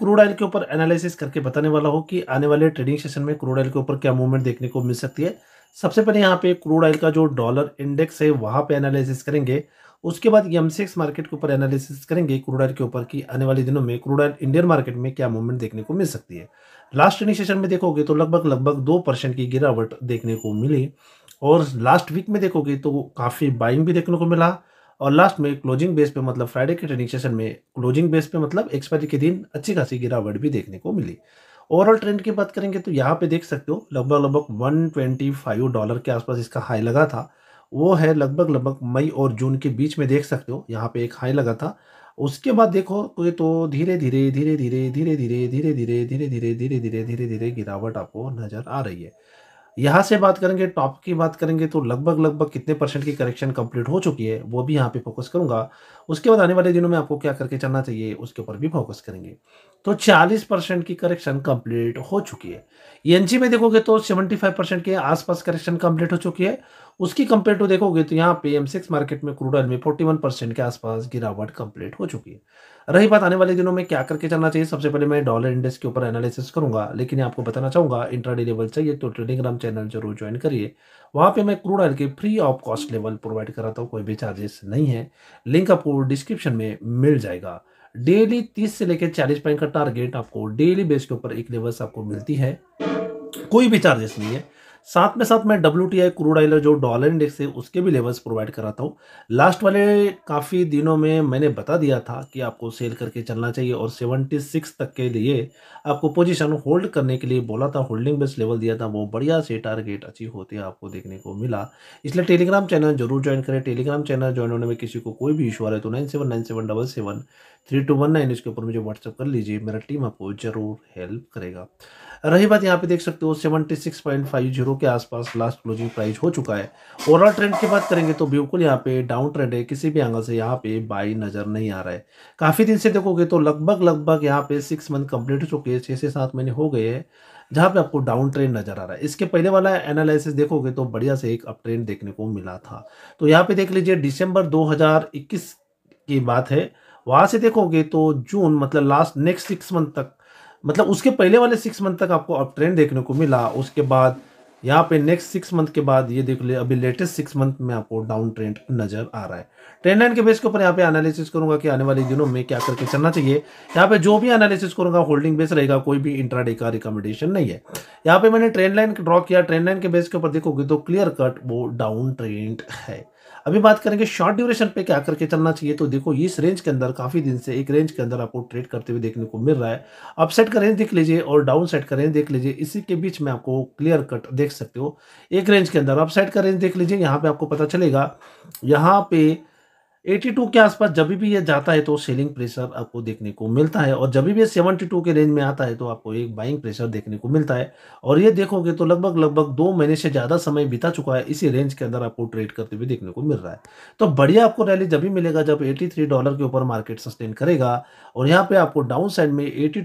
crude oil के ऊपर analysis करके बताने वाला हूँ कि आने वाले ट्रेडिंग सेशन में क्रूड ऑयल के ऊपर क्या मूवमेंट देखने को मिल सकती है सबसे पहले यहाँ पे क्रूड ऑयल का जो डॉलर इंडेक्स है वहाँ पे एनालिसिस करेंगे उसके बाद यमसेक्स मार्केट के ऊपर एनालिसिस करेंगे क्रूड ऑयल के ऊपर कि आने वाले दिनों में क्रूड ऑयल इंडियन मार्केट में क्या मूवमेंट देखने को मिल सकती है लास्ट ट्रेडिंग सेशन में देखोगे तो लगभग लगभग दो परसेंट की गिरावट देखने को मिली और लास्ट वीक में देखोगे तो काफ़ी बाइंग भी देखने को मिला और लास्ट में क्लोजिंग बेस पे मतलब फ्राइडे के ट्रेडिंग सेशन में क्लोजिंग बेस पे मतलब एक्सपायरी के दिन अच्छी खासी गिरावट भी देखने को मिली ओवरऑल ट्रेंड की बात करेंगे तो यहाँ पे देख सकते हो लगभग लगभग 125 डॉलर के आसपास इसका हाई लगा था वो है लगभग लगभग मई और जून के बीच में देख सकते हो यहाँ पे एक हाई लगा था उसके बाद देखो तो तो धीरे धीरे धीरे धीरे धीरे धीरे धीरे धीरे धीरे धीरे धीरे धीरे धीरे धीरे गिरावट आपको नज़र आ रही है यहाँ से बात करेंगे टॉप की बात करेंगे तो लगभग लगभग कितने परसेंट की करेक्शन कंप्लीट हो चुकी है वो भी यहाँ पे फोकस करूंगा उसके बाद आने वाले दिनों में आपको क्या करके चलना चाहिए उसके ऊपर भी फोकस करेंगे तो 40 परसेंट की करेक्शन कंप्लीट हो चुकी है एनजी में देखोगे तो 75 परसेंट के आसपास करेक्शन कंप्लीट हो चुकी है उसकी कंपेयर टू देखोगे तो यहाँ पे एम सिक्स मार्केट में क्रूड ऑयल में फोर्टी वन परसेंट के आसपास गिरावट कंप्लीट हो चुकी है रही बात आने वाले दिनों में क्या करके चलना चाहिए सबसे पहले मैं डॉलर इंडेक्स के ऊपर एनालिसिस करूंगा लेकिन ये आपको बताना चाहूंगा इंट्राडे लेवल चाहिए तो टेलीग्राम चैनल जरूर ज्वाइन करिए वहाँ पे मैं क्रूड ऑयल के free of cost level provide कराता हूँ कोई भी चार्जेस नहीं है लिंक आपको डिस्क्रिप्शन में मिल जाएगा डेली तीस से लेकर चालीस पॉइंट का टारगेट आपको डेली बेस के ऊपर एक लेवल आपको मिलती है कोई भी चार्जेस नहीं है साथ में साथ मैं W T I crude oil जो डॉलर इंडेक्स है उसके भी लेवल्स प्रोवाइड कराता हूँ लास्ट वाले काफ़ी दिनों में मैंने बता दिया था कि आपको सेल करके चलना चाहिए और 76 सिक्स तक के लिए आपको पोजीशन होल्ड करने के लिए बोला था होल्डिंग बेस लेवल दिया था वो बढ़िया से टारगेट अचीव होते आपको देखने को मिला इसलिए टेलीग्राम चैनल जरूर ज्वाइन करें टेलीग्राम चैनल ज्वाइन होने में किसी को कोई भी इशू आ रहा है तो nine seven nine seven double seven three two one nine इसके ऊपर मुझे व्हाट्सअप कर लीजिए मेरा टीम आपको जरूर हेल्प करेगा रही बात यहाँ पे देख सकते हो seventy six point five zero zero के आसपास लास्ट क्लोजिंग प्राइस हो चुका है ओवरऑल ट्रेंड की बात करेंगे तो बिल्कुल यहाँ पे डाउन ट्रेंड है किसी भी एंगल से यहाँ पे बाई नज़र नहीं आ रहा है काफ़ी दिन से देखोगे तो लगभग लगभग यहाँ पे सिक्स मंथ कंप्लीट हो चुके हैं छह से सात महीने हो गए हैं जहाँ पे आपको डाउन ट्रेंड नजर आ रहा है इसके पहले वाला एनालिसिस देखोगे तो बढ़िया से एक अप ट्रेंड देखने को मिला था तो यहाँ पे देख लीजिए दिसंबर 2021 की बात है वहाँ से देखोगे तो जून मतलब लास्ट नेक्स्ट सिक्स मंथ तक मतलब उसके पहले वाले सिक्स मंथ तक आपको अप ट्रेंड देखने को मिला उसके बाद यहाँ पे नेक्स्ट सिक्स मंथ के बाद ये देख ले अभी लेटेस्ट सिक्स मंथ में आपको डाउन ट्रेंड नजर आ रहा है ट्रेंड लाइन के बेस के ऊपर यहाँ पे एनालिसिस करूंगा कि आने वाले दिनों में क्या करके चलना चाहिए यहाँ पे जो भी एनालिसिस करूंगा होल्डिंग बेस रहेगा कोई भी इंट्राडे का रिकमेंडेशन नहीं है यहाँ पे मैंने ट्रेंड लाइन ड्रॉ किया ट्रेंड लाइन के बेस के ऊपर देखोगे तो क्लियर कट वो डाउन ट्रेंड है अभी बात करेंगे शॉर्ट ड्यूरेशन पे क्या करके चलना चाहिए तो देखो इस रेंज के अंदर काफ़ी दिन से एक रेंज के अंदर आपको ट्रेड करते हुए देखने को मिल रहा है अपसेट का रेंज देख लीजिए और डाउन साइड का रेंज देख लीजिए इसी के बीच में आपको क्लियर कट देख सकते हो एक रेंज के अंदर अपसाइड का रेंज देख लीजिए यहाँ पे आपको पता चलेगा यहाँ पे 82 के आसपास जब भी ये जाता है तो सेलिंग प्रेशर आपको देखने को मिलता है और जब भी ये 72 के रेंज में आता है तो आपको एक बाइंग प्रेशर देखने को मिलता है और ये देखोगे तो लगभग लगभग दो महीने से ज़्यादा समय बिता चुका है इसी रेंज के अंदर आपको ट्रेड करते हुए देखने को मिल रहा है तो बढ़िया आपको रैली जब भी मिलेगा जब एटी डॉलर के ऊपर मार्केट सस्टेन करेगा और यहाँ पर आपको डाउन साइड में एटी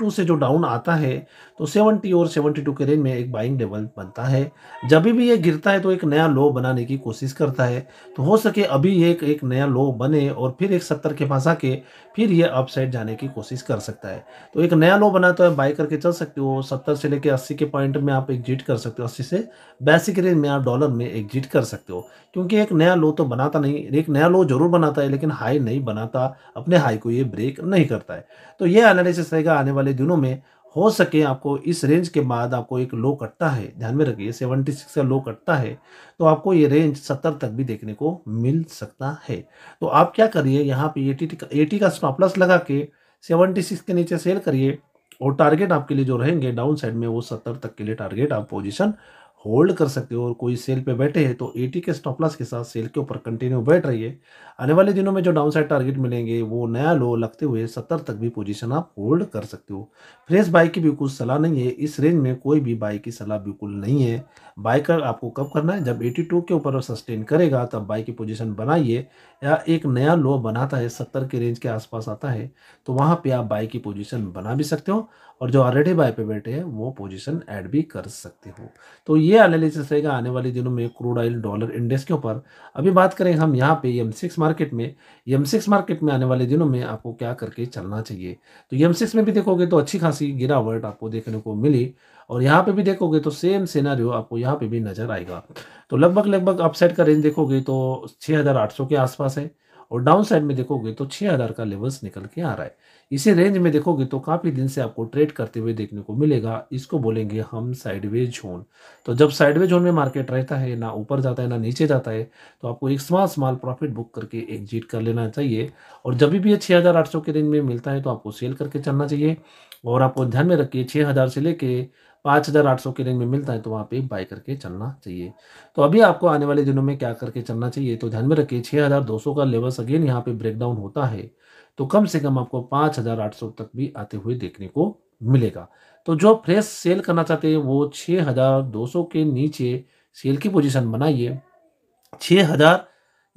टू से जो डाउन आता है तो सेवनटी और सेवनटी के रेंज में एक बाइंग लेवल बनता है जब भी ये गिरता है तो एक नया लो बनाने की कोशिश करता है तो हो सके अभी एक एक नया लो बने और फिर एक सत्तर के पास आके फिर ये अपसाइड जाने की कोशिश कर सकता है तो एक नया लो बना तो आप बाई करके चल सकते हो सत्तर से लेकर अस्सी के पॉइंट में आप एग्जिट कर सकते हो अस्सी से बेसिक रेंज में आप डॉलर में एग्जिट कर सकते हो क्योंकि एक नया लो तो बनाता नहीं एक नया लो जरूर बनाता है लेकिन हाई नहीं बनाता अपने हाई को ये ब्रेक नहीं करता है तो ये एनालिसिस रहेगा आने वाले दिनों में हो सके आपको इस रेंज के बाद आपको एक लो कटता है ध्यान में रखिए सेवेंटी सिक्स का लो कटता है तो आपको ये रेंज सत्तर तक भी देखने को मिल सकता है तो आप क्या करिए यहाँ पे एटी का एटी का स्टॉप लॉस लगा के सेवेंटी सिक्स के नीचे सेल करिए और टारगेट आपके लिए जो रहेंगे डाउन साइड में वो सत्तर तक के लिए टारगेट आप पोजिशन होल्ड कर सकते हो और कोई सेल पे बैठे हैं तो टी के स्टॉपलास के साथ सेल के ऊपर कंटिन्यू बैठ रही है आने वाले दिनों में जो डाउनसाइड टारगेट मिलेंगे वो नया लो लगते हुए सत्तर तक भी पोजीशन आप होल्ड कर सकते हो फ्रेश बाई की बिल्कुल सलाह नहीं है इस रेंज में कोई भी बाई की सलाह बिल्कुल नहीं है बाई कर आपको कब करना है जब एटी के ऊपर सस्टेन करेगा तब बाई की पोजिशन बनाइए या एक नया लो बनाता है सत्तर के रेंज के आसपास आता है तो वहाँ पर आप बाई की पोजिशन बना भी सकते हो और जो ऑलरेडी बाई पर बैठे हैं वो पोजिशन ऐड भी कर सकते हो तो ये ये एनालिसिस रहेगा आने वाले दिनों में क्रूड ऑयल डॉलर इंडेक्स के ऊपर अभी बात करें हम यहाँ पे एम सिक्स मार्केट में एम सिक्स मार्केट में आने वाले दिनों में आपको क्या करके चलना चाहिए तो एम सिक्स में भी देखोगे तो अच्छी खासी गिरावट आपको देखने को मिली और यहाँ पे भी देखोगे तो सेम सिनारियो आपको यहाँ पे भी नजर आएगा तो लगभग लगभग अपसेट का रेंज देखोगे तो 6800 के आसपास है और डाउन साइड में देखोगे तो 6000 का लेवल्स निकल के आ रहा है इसी रेंज में देखोगे तो काफ़ी दिन से आपको ट्रेड करते हुए देखने को मिलेगा इसको बोलेंगे हम साइडवे जोन तो जब साइडवेज जोन में मार्केट रहता है ना ऊपर जाता है ना नीचे जाता है तो आपको एक स्मॉल स्मॉल प्रॉफिट बुक करके एग्जिट कर लेना चाहिए और जब भी ये छः के रेंज में मिलता है तो आपको सेल करके चलना चाहिए और आपको ध्यान में रखिए छः हज़ार से लेके पाँच हज़ार आठ सौ के रेंज में मिलता है तो वहाँ पे बाय करके चलना चाहिए तो अभी आपको आने वाले दिनों में क्या करके चलना चाहिए तो ध्यान में रखिए छः हज़ार दो सौ का लेवल्स अगेन यहाँ पे ब्रेकडाउन होता है तो कम से कम आपको पाँच हज़ार आठ सौ तक भी आते हुए देखने को मिलेगा तो जो फ्रेश सेल करना चाहते हैं वो छः हज़ार दो सौ के नीचे सेल की पोजिशन बनाइए छः हज़ार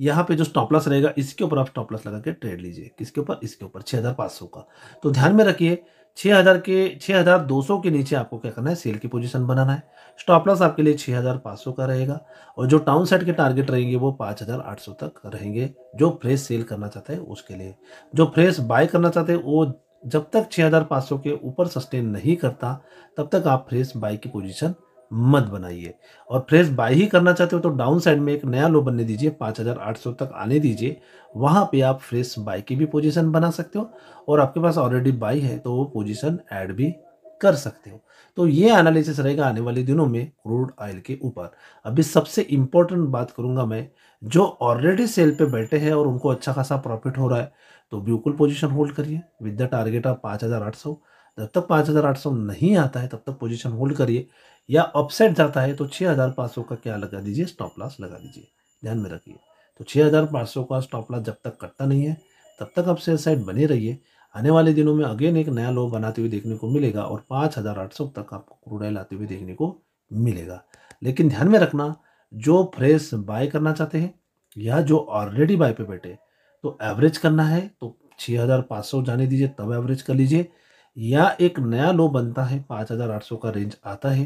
यहाँ पे जो स्टॉपलस रहेगा इसके ऊपर आप स्टॉपलस लगा के ट्रेड लीजिए किसके ऊपर इसके ऊपर छः हज़ार पाँच सौ का तो ध्यान में रखिए छः हज़ार के छः हज़ार दो सौ के नीचे आपको क्या करना है सेल की पोजीशन बनाना है स्टॉप लॉस आपके लिए छः हज़ार पाँच सौ का रहेगा और जो टाउन सेट के टारगेट रहेंगे वो पाँच हज़ार आठ सौ तक रहेंगे जो फ्रेश सेल करना चाहते हैं उसके लिए जो फ्रेश बाय करना चाहते हैं वो जब तक 6500 के ऊपर सस्टेन नहीं करता तब तक आप फ्रेश बाय की पोजिशन मत बनाइए और फ्रेश बाय ही करना चाहते हो तो डाउन साइड में एक नया लो बनने दीजिए 5800 तक आने दीजिए वहाँ पे आप फ्रेश बाय की भी पोजीशन बना सकते हो और आपके पास ऑलरेडी बाय है तो वो पोजीशन ऐड भी कर सकते हो तो ये एनालिसिस रहेगा आने वाले दिनों में क्रूड ऑयल के ऊपर अभी सबसे इम्पोर्टेंट बात करूंगा मैं जो ऑलरेडी सेल पर बैठे हैं और उनको अच्छा खासा प्रॉफिट हो रहा है तो बिल्कुल पोजिशन होल्ड करिए विद द टारगेट ऑफ पाँच हज़ार आठ सौ जब तक पाँच हज़ार आठ सौ नहीं आता है तब तक पोजीशन होल्ड करिए या अपसेट जाता है तो छः हज़ार पाँच सौ का क्या लगा दीजिए स्टॉप लॉस लगा दीजिए ध्यान में रखिए तो छः हज़ार पाँच सौ का स्टॉप लॉस जब तक कटता नहीं है तब तक आप सेल साइड बने रहिए आने वाले दिनों में अगेन एक नया लो बनाते हुए देखने को मिलेगा और पाँच हज़ार आठ सौ तक आपको क्रूडाइल आते हुए देखने को मिलेगा लेकिन ध्यान में रखना जो फ्रेश बाय करना चाहते हैं या जो ऑलरेडी बाय पे बैठे तो एवरेज करना है तो छः हज़ार पाँच सौ जाने दीजिए तब एवरेज कर लीजिए या एक नया लो बनता है 5800 का रेंज आता है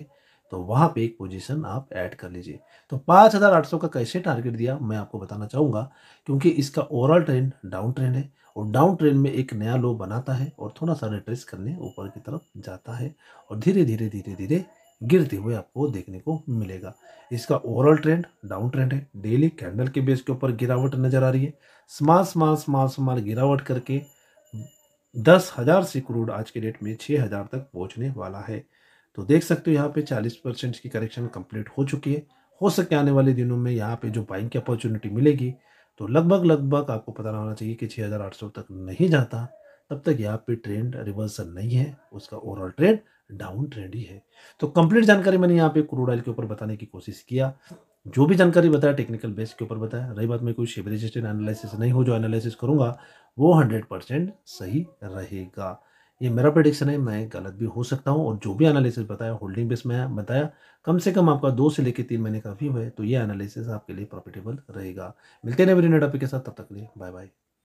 तो वहाँ पे एक पोजीशन आप ऐड कर लीजिए तो 5800 का कैसे टारगेट दिया मैं आपको बताना चाहूँगा क्योंकि इसका ओवरऑल ट्रेंड डाउन ट्रेंड है और डाउन ट्रेंड में एक नया लो बनाता है और थोड़ा सा रिट्रेस करने ऊपर की तरफ जाता है और धीरे धीरे धीरे धीरे गिरते हुए आपको देखने को मिलेगा इसका ओवरऑल ट्रेंड डाउन ट्रेंड है डेली कैंडल के बेस के ऊपर गिरावट नजर आ रही है स्मॉल स्मॉल स्मॉल स्मॉल गिरावट करके दस हज़ार से क्रूड आज के डेट में छः हज़ार तक पहुंचने वाला है तो देख सकते हो यहाँ पे चालीस परसेंट की करेक्शन कंप्लीट हो चुकी है हो सके आने वाले दिनों में यहाँ पे जो बाइंग की अपॉर्चुनिटी मिलेगी तो लगभग लगभग आपको पता होना चाहिए कि हजार आठ सौ तक नहीं जाता तब तक यहाँ पे ट्रेंड रिवर्सल नहीं है उसका ओवरऑल ट्रेंड डाउन ट्रेंड ही है तो कंप्लीट जानकारी मैंने यहाँ पे क्रूड ऑयल के ऊपर बताने की कोशिश किया जो भी जानकारी बताया टेक्निकल बेस के ऊपर बताया रही बात में कोई शेयर एनालिसिस नहीं हो जो एनालिसिस करूंगा वो हंड्रेड परसेंट सही रहेगा ये मेरा प्रडिक्शन है मैं गलत भी हो सकता हूँ और जो भी एनालिसिस बताया होल्डिंग बेस में बताया कम से कम आपका दो से लेकर तीन महीने का भी है तो ये एनालिसिस आपके लिए प्रॉफिटेबल रहेगा मिलते हैं नए टॉपिक के साथ तब तक लिए बाय बाय